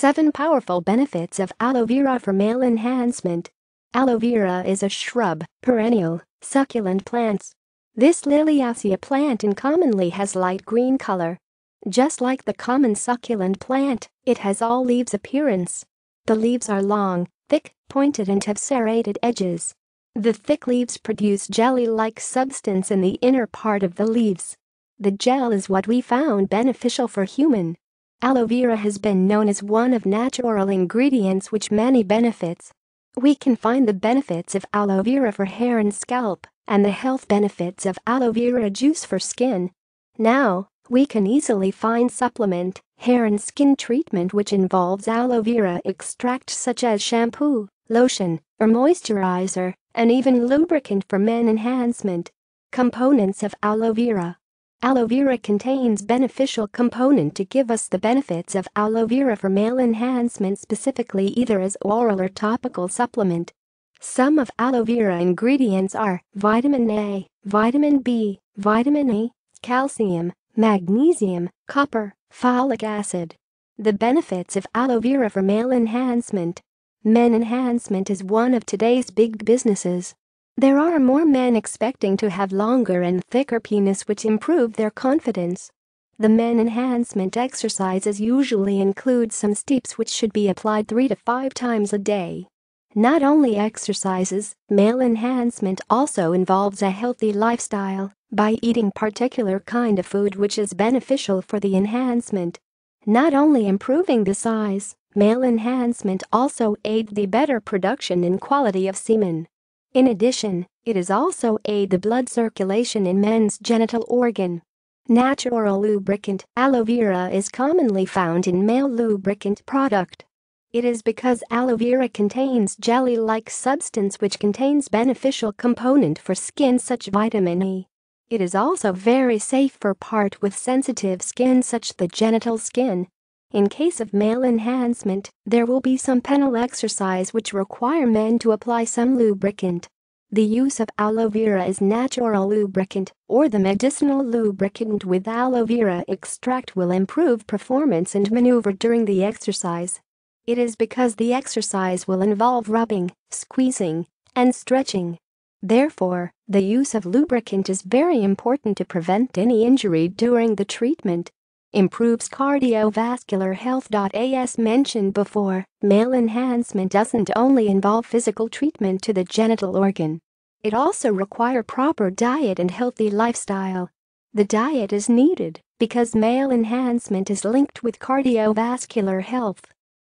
7 Powerful Benefits of Aloe Vera for Male Enhancement Aloe vera is a shrub, perennial, succulent plants. This liliacea plant commonly has light green color. Just like the common succulent plant, it has all leaves appearance. The leaves are long, thick, pointed and have serrated edges. The thick leaves produce jelly-like substance in the inner part of the leaves. The gel is what we found beneficial for human Aloe vera has been known as one of natural ingredients which many benefits. We can find the benefits of aloe vera for hair and scalp, and the health benefits of aloe vera juice for skin. Now, we can easily find supplement, hair and skin treatment which involves aloe vera extract such as shampoo, lotion, or moisturizer, and even lubricant for men enhancement. Components of aloe vera Aloe vera contains beneficial component to give us the benefits of aloe vera for male enhancement specifically either as oral or topical supplement. Some of aloe vera ingredients are vitamin A, vitamin B, vitamin E, calcium, magnesium, copper, folic acid. The benefits of aloe vera for male enhancement. Men enhancement is one of today's big businesses. There are more men expecting to have longer and thicker penis which improve their confidence. The men enhancement exercises usually include some steeps which should be applied 3 to 5 times a day. Not only exercises, male enhancement also involves a healthy lifestyle by eating particular kind of food which is beneficial for the enhancement. Not only improving the size, male enhancement also aid the better production and quality of semen. In addition, it is also aid the blood circulation in men's genital organ. Natural lubricant aloe vera is commonly found in male lubricant product. It is because aloe vera contains jelly-like substance which contains beneficial component for skin such vitamin E. It is also very safe for part with sensitive skin such the genital skin. In case of male enhancement, there will be some penile exercise which require men to apply some lubricant. The use of aloe vera is natural lubricant or the medicinal lubricant with aloe vera extract will improve performance and maneuver during the exercise. It is because the exercise will involve rubbing, squeezing, and stretching. Therefore, the use of lubricant is very important to prevent any injury during the treatment improves cardiovascular health. As mentioned before, male enhancement doesn't only involve physical treatment to the genital organ. It also require proper diet and healthy lifestyle. The diet is needed because male enhancement is linked with cardiovascular health.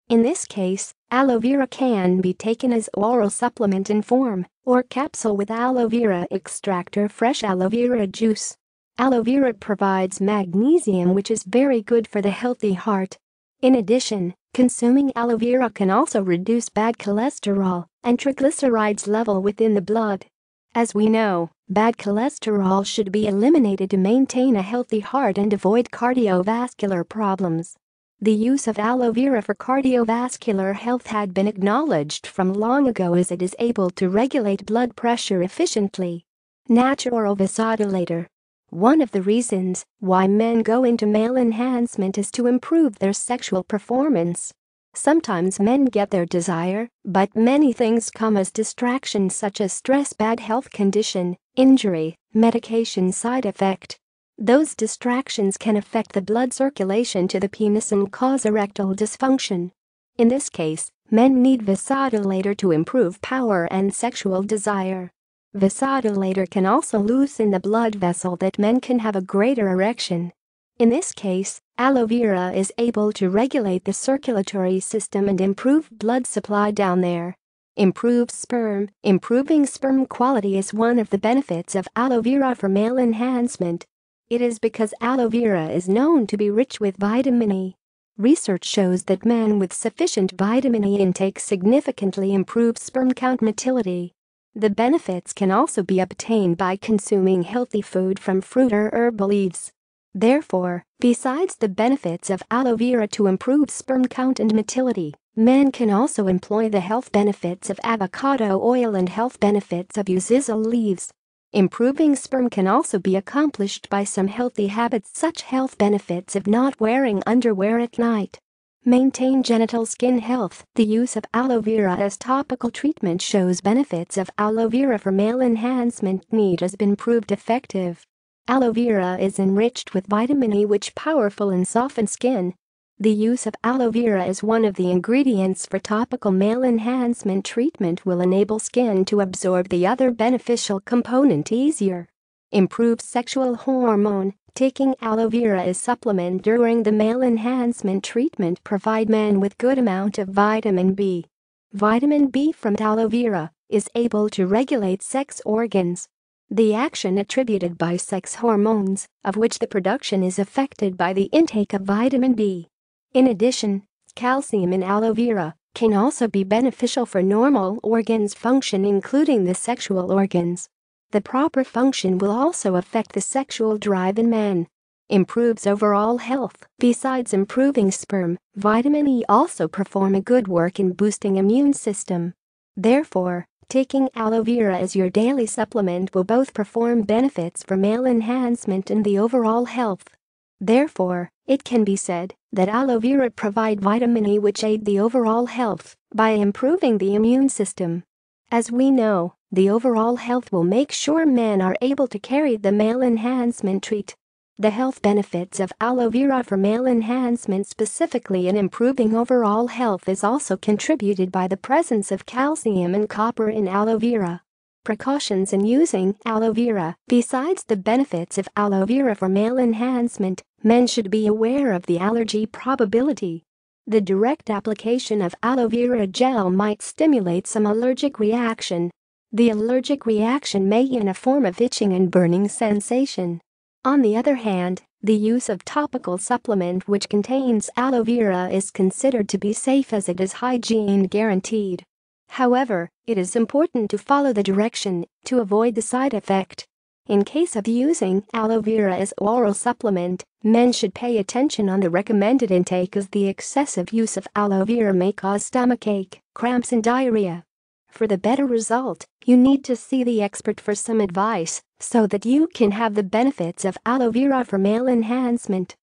In this case, aloe vera can be taken as oral supplement in form or capsule with aloe vera extract or fresh aloe vera juice. Aloe vera provides magnesium which is very good for the healthy heart. In addition, consuming aloe vera can also reduce bad cholesterol and triglycerides level within the blood. As we know, bad cholesterol should be eliminated to maintain a healthy heart and avoid cardiovascular problems. The use of aloe vera for cardiovascular health had been acknowledged from long ago as it is able to regulate blood pressure efficiently. Natural vasodilator one of the reasons why men go into male enhancement is to improve their sexual performance. Sometimes men get their desire, but many things come as distractions such as stress, bad health condition, injury, medication side effect. Those distractions can affect the blood circulation to the penis and cause erectile dysfunction. In this case, men need vasodilator to improve power and sexual desire. Vasodilator can also loosen the blood vessel that men can have a greater erection. In this case, aloe vera is able to regulate the circulatory system and improve blood supply down there. Improved sperm Improving sperm quality is one of the benefits of aloe vera for male enhancement. It is because aloe vera is known to be rich with vitamin E. Research shows that men with sufficient vitamin E intake significantly improve sperm count motility. The benefits can also be obtained by consuming healthy food from fruit or herbal leaves. Therefore, besides the benefits of aloe vera to improve sperm count and motility, men can also employ the health benefits of avocado oil and health benefits of uziza leaves. Improving sperm can also be accomplished by some healthy habits such health benefits of not wearing underwear at night. Maintain genital skin health. The use of aloe vera as topical treatment shows benefits of aloe vera for male enhancement need has been proved effective. Aloe vera is enriched with vitamin E which powerful and soften skin. The use of aloe vera as one of the ingredients for topical male enhancement treatment will enable skin to absorb the other beneficial component easier. Improves sexual hormone Taking aloe vera as supplement during the male enhancement treatment provide men with good amount of vitamin B. Vitamin B from aloe vera is able to regulate sex organs. The action attributed by sex hormones, of which the production is affected by the intake of vitamin B. In addition, calcium in aloe vera can also be beneficial for normal organs function including the sexual organs. The proper function will also affect the sexual drive in men. Improves overall health. Besides improving sperm, vitamin E also perform a good work in boosting immune system. Therefore, taking aloe vera as your daily supplement will both perform benefits for male enhancement and the overall health. Therefore, it can be said that aloe vera provide vitamin E which aid the overall health by improving the immune system. As we know, the overall health will make sure men are able to carry the male enhancement treat. The health benefits of aloe vera for male enhancement specifically in improving overall health is also contributed by the presence of calcium and copper in aloe vera. Precautions in using aloe vera Besides the benefits of aloe vera for male enhancement, men should be aware of the allergy probability. The direct application of aloe vera gel might stimulate some allergic reaction the allergic reaction may in a form of itching and burning sensation. On the other hand, the use of topical supplement which contains aloe vera is considered to be safe as it is hygiene guaranteed. However, it is important to follow the direction to avoid the side effect. In case of using aloe vera as oral supplement, men should pay attention on the recommended intake as the excessive use of aloe vera may cause stomachache, cramps and diarrhea. For the better result, you need to see the expert for some advice so that you can have the benefits of aloe vera for male enhancement.